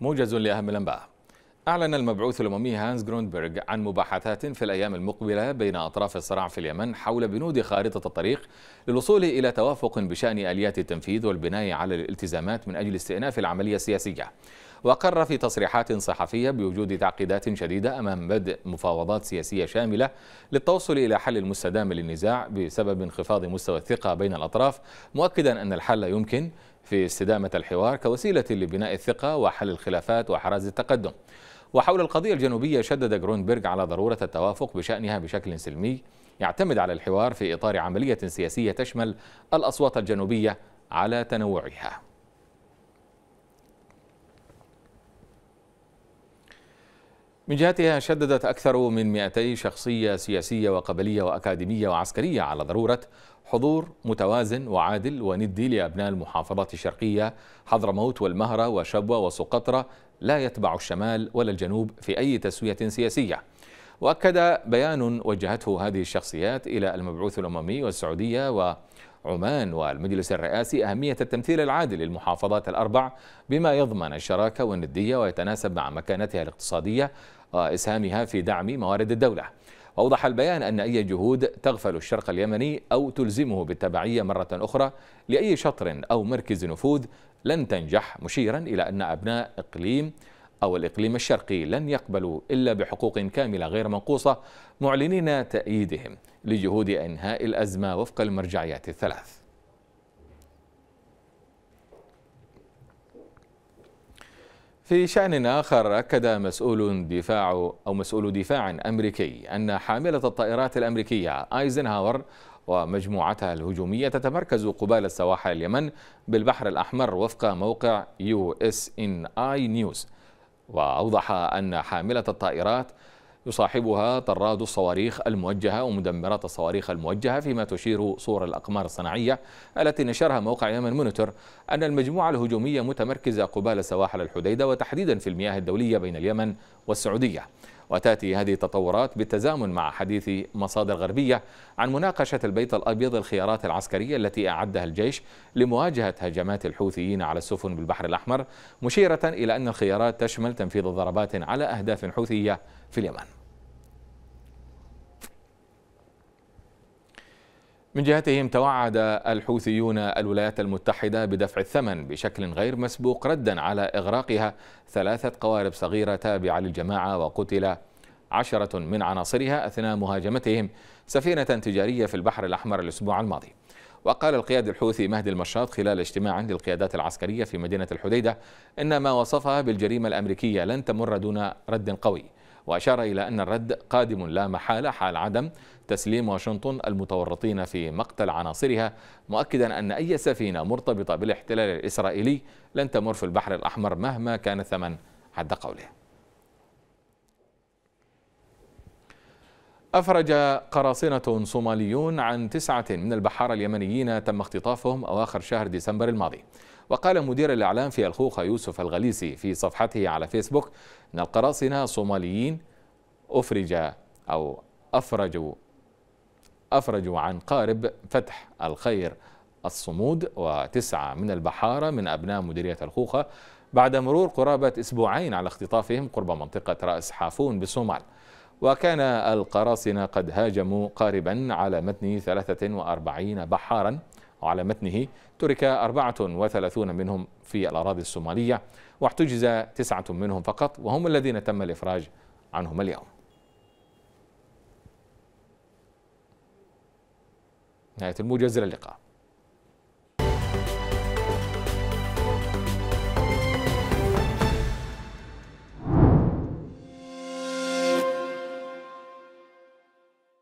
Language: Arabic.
موجز لأهم الأنباء أعلن المبعوث الأممي هانز جروندبرغ عن مباحثات في الأيام المقبلة بين أطراف الصراع في اليمن حول بنود خارطة الطريق للوصول إلى توافق بشأن آليات التنفيذ والبناء على الالتزامات من أجل استئناف العملية السياسية وأقر في تصريحات صحفية بوجود تعقيدات شديدة أمام بدء مفاوضات سياسية شاملة للتوصل إلى حل مستدام للنزاع بسبب انخفاض مستوى الثقة بين الأطراف مؤكدا أن الحل يمكن في استدامة الحوار كوسيلة لبناء الثقة وحل الخلافات وحراز التقدم وحول القضية الجنوبية شدد جرونبرغ على ضرورة التوافق بشأنها بشكل سلمي يعتمد على الحوار في إطار عملية سياسية تشمل الأصوات الجنوبية على تنوعها من جهتها شددت أكثر من 200 شخصية سياسية وقبلية وأكاديمية وعسكرية على ضرورة حضور متوازن وعادل وندي لأبناء المحافظات الشرقية حضرموت والمهرة وشبوة وسقطرة لا يتبع الشمال ولا الجنوب في أي تسوية سياسية وأكد بيان وجهته هذه الشخصيات إلى المبعوث الأممي والسعودية وعمان والمجلس الرئاسي أهمية التمثيل العادل للمحافظات الأربع بما يضمن الشراكة والندية ويتناسب مع مكانتها الاقتصادية وإسهامها في دعم موارد الدولة وأوضح البيان أن أي جهود تغفل الشرق اليمني أو تلزمه بالتبعية مرة أخرى لأي شطر أو مركز نفوذ لن تنجح مشيرا إلى أن أبناء إقليم أو الإقليم الشرقي لن يقبلوا إلا بحقوق كاملة غير منقوصة معلنين تأييدهم لجهود إنهاء الأزمة وفق المرجعيات الثلاث في شأن آخر أكد مسؤول دفاع أو مسؤول دفاع أمريكي أن حاملة الطائرات الأمريكية آيزنهاور ومجموعتها الهجومية تتمركز قبال السواحل اليمن بالبحر الأحمر وفق موقع يو اس ان اي نيوز وأوضح أن حاملة الطائرات يصاحبها طراد الصواريخ الموجهة ومدمرات الصواريخ الموجهة فيما تشير صور الأقمار الصناعية التي نشرها موقع يمن مونيتور أن المجموعة الهجومية متمركزة قبال سواحل الحديدة وتحديدا في المياه الدولية بين اليمن والسعودية وتأتي هذه التطورات بالتزامن مع حديث مصادر غربية عن مناقشة البيت الأبيض الخيارات العسكرية التي أعدها الجيش لمواجهة هجمات الحوثيين على السفن بالبحر الأحمر مشيرة إلى أن الخيارات تشمل تنفيذ ضربات على أهداف حوثية في اليمن من جهتهم توعد الحوثيون الولايات المتحدة بدفع الثمن بشكل غير مسبوق ردا على إغراقها ثلاثة قوارب صغيرة تابعة للجماعة وقتل عشرة من عناصرها أثناء مهاجمتهم سفينة تجارية في البحر الأحمر الأسبوع الماضي وقال القيادي الحوثي مهدي المشاط خلال اجتماع للقيادات العسكرية في مدينة الحديدة إن ما وصفها بالجريمة الأمريكية لن تمر دون رد قوي وأشار إلى أن الرد قادم لا محالة حال عدم تسليم واشنطن المتورطين في مقتل عناصرها مؤكدا أن أي سفينة مرتبطة بالاحتلال الإسرائيلي لن تمر في البحر الأحمر مهما كان ثمن حد قوله أفرج قراصنة صوماليون عن تسعة من البحارة اليمنيين تم اختطافهم أواخر شهر ديسمبر الماضي وقال مدير الإعلام في الخوخة يوسف الغليسي في صفحته على فيسبوك أن القراصنة الصوماليين أفرج أو أفرجوا أفرجوا عن قارب فتح الخير الصمود وتسعة من البحارة من أبناء مديرية الخوخة بعد مرور قرابة أسبوعين على اختطافهم قرب منطقة رأس حافون بالصومال وكان القراصنة قد هاجموا قاربا على متن 43 بحارا وعلى متنه ترك 34 منهم في الأراضي الصومالية واحتجز تسعة منهم فقط وهم الذين تم الإفراج عنهم اليوم نهاية الموجز للقاء اللقاء